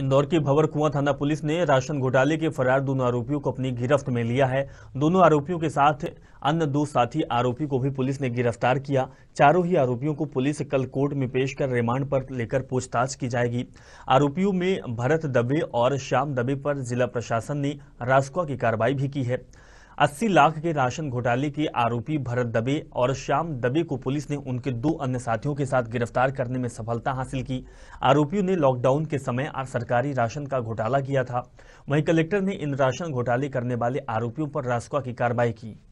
इंदौर के भवर कुआं थाना पुलिस ने राशन घोटाले के फरार दोनों आरोपियों को अपनी गिरफ्त में लिया है दोनों आरोपियों के साथ अन्य दो साथी आरोपी को भी पुलिस ने गिरफ्तार किया चारों ही आरोपियों को पुलिस कल कोर्ट में पेश कर रिमांड पर लेकर पूछताछ की जाएगी आरोपियों में भरत दबे और श्याम दबे पर जिला प्रशासन ने रासुका की कार्रवाई भी की है 80 लाख के राशन घोटाले के आरोपी भरत दबे और श्याम दबे को पुलिस ने उनके दो अन्य साथियों के साथ गिरफ्तार करने में सफलता हासिल की आरोपियों ने लॉकडाउन के समय सरकारी राशन का घोटाला किया था वहीं कलेक्टर ने इन राशन घोटाले करने वाले आरोपियों पर रासुका की कार्रवाई की